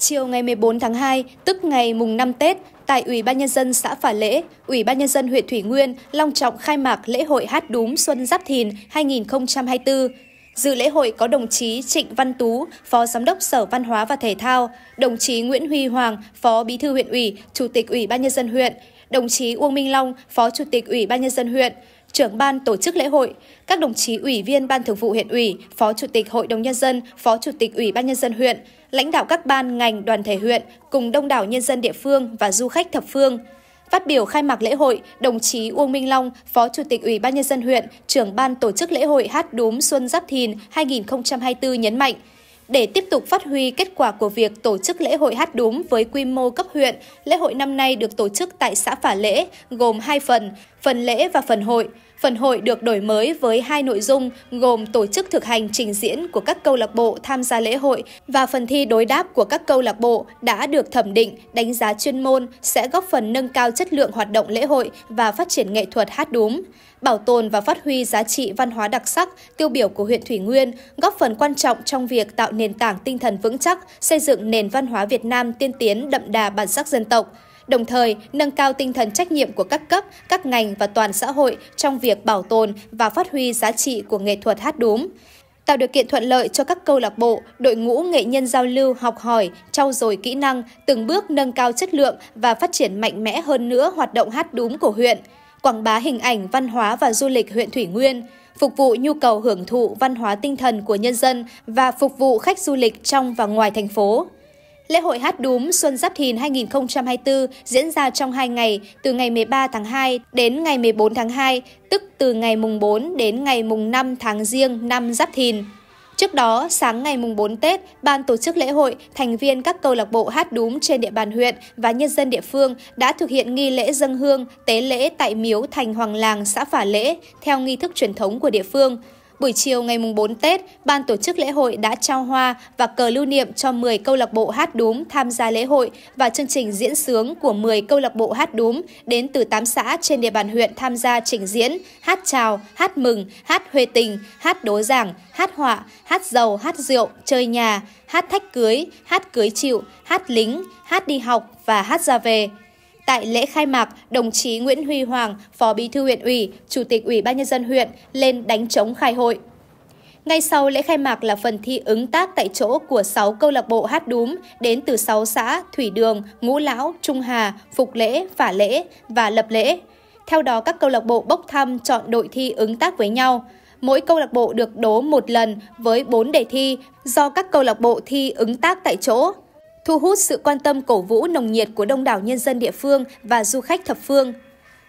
Chiều ngày 14 tháng 2, tức ngày mùng 5 Tết, tại Ủy ban nhân dân xã Phả Lễ, Ủy ban nhân dân huyện Thủy Nguyên long trọng khai mạc lễ hội hát đúm Xuân Giáp Thìn 2024. Dự lễ hội có đồng chí Trịnh Văn Tú, Phó Giám đốc Sở Văn hóa và Thể thao, đồng chí Nguyễn Huy Hoàng, Phó Bí thư huyện ủy, Chủ tịch Ủy ban nhân dân huyện, đồng chí Uông Minh Long, Phó Chủ tịch Ủy ban Nhân dân huyện, trưởng ban tổ chức lễ hội, các đồng chí ủy viên ban thường vụ huyện ủy, phó chủ tịch hội đồng nhân dân, phó chủ tịch ủy ban nhân dân huyện, lãnh đạo các ban ngành đoàn thể huyện cùng đông đảo nhân dân địa phương và du khách thập phương. Phát biểu khai mạc lễ hội, đồng chí Uông Minh Long, Phó Chủ tịch Ủy ban Nhân dân huyện, trưởng ban tổ chức lễ hội Hát Đúm Xuân Giáp Thìn 2024 nhấn mạnh, để tiếp tục phát huy kết quả của việc tổ chức lễ hội hát đúng với quy mô cấp huyện, lễ hội năm nay được tổ chức tại xã Phả Lễ, gồm hai phần, phần lễ và phần hội. Phần hội được đổi mới với hai nội dung gồm tổ chức thực hành trình diễn của các câu lạc bộ tham gia lễ hội và phần thi đối đáp của các câu lạc bộ đã được thẩm định, đánh giá chuyên môn sẽ góp phần nâng cao chất lượng hoạt động lễ hội và phát triển nghệ thuật hát đúm, bảo tồn và phát huy giá trị văn hóa đặc sắc, tiêu biểu của huyện Thủy Nguyên, góp phần quan trọng trong việc tạo nền tảng tinh thần vững chắc, xây dựng nền văn hóa Việt Nam tiên tiến đậm đà bản sắc dân tộc đồng thời nâng cao tinh thần trách nhiệm của các cấp, các ngành và toàn xã hội trong việc bảo tồn và phát huy giá trị của nghệ thuật hát đúm tạo điều kiện thuận lợi cho các câu lạc bộ, đội ngũ nghệ nhân giao lưu học hỏi, trau dồi kỹ năng, từng bước nâng cao chất lượng và phát triển mạnh mẽ hơn nữa hoạt động hát đúm của huyện, quảng bá hình ảnh văn hóa và du lịch huyện Thủy Nguyên, phục vụ nhu cầu hưởng thụ văn hóa tinh thần của nhân dân và phục vụ khách du lịch trong và ngoài thành phố. Lễ hội hát đúm Xuân Giáp Thìn 2024 diễn ra trong 2 ngày, từ ngày 13 tháng 2 đến ngày 14 tháng 2, tức từ ngày mùng 4 đến ngày mùng 5 tháng riêng năm Giáp Thìn. Trước đó, sáng ngày mùng 4 Tết, ban tổ chức lễ hội, thành viên các câu lạc bộ hát đúm trên địa bàn huyện và nhân dân địa phương đã thực hiện nghi lễ dân hương, tế lễ tại miếu Thành Hoàng Làng, xã Phả Lễ, theo nghi thức truyền thống của địa phương – Buổi chiều ngày mùng 4 Tết, ban tổ chức lễ hội đã trao hoa và cờ lưu niệm cho 10 câu lạc bộ hát đúm tham gia lễ hội và chương trình diễn sướng của 10 câu lạc bộ hát đúm đến từ 8 xã trên địa bàn huyện tham gia trình diễn, hát chào, hát mừng, hát huê tình, hát đố giảng, hát họa, hát dầu, hát rượu, chơi nhà, hát thách cưới, hát cưới chịu, hát lính, hát đi học và hát ra về. Tại lễ khai mạc, đồng chí Nguyễn Huy Hoàng, Phó Bí thư huyện ủy, Chủ tịch Ủy ban nhân dân huyện lên đánh trống khai hội. Ngay sau lễ khai mạc là phần thi ứng tác tại chỗ của 6 câu lạc bộ hát đúm đến từ 6 xã Thủy Đường, Ngũ Lão, Trung Hà, Phục Lễ, Phả Lễ và Lập Lễ. Theo đó, các câu lạc bộ bốc thăm chọn đội thi ứng tác với nhau. Mỗi câu lạc bộ được đố một lần với 4 đề thi do các câu lạc bộ thi ứng tác tại chỗ thu hút sự quan tâm cổ vũ nồng nhiệt của đông đảo nhân dân địa phương và du khách thập phương.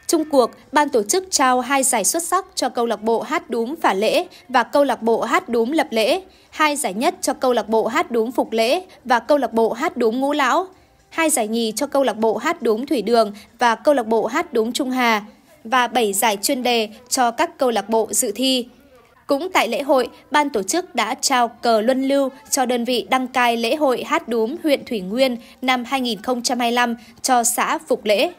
Trung cuộc, ban tổ chức trao hai giải xuất sắc cho câu lạc bộ hát đúng Phả Lễ và câu lạc bộ hát đúm Lập Lễ, hai giải nhất cho câu lạc bộ hát đúm Phục Lễ và câu lạc bộ hát đúng Ngũ Lão, hai giải nhì cho câu lạc bộ hát đúng Thủy Đường và câu lạc bộ hát đúng Trung Hà và 7 giải chuyên đề cho các câu lạc bộ dự thi. Cũng tại lễ hội, ban tổ chức đã trao cờ luân lưu cho đơn vị đăng cai lễ hội Hát Đúm huyện Thủy Nguyên năm 2025 cho xã Phục Lễ.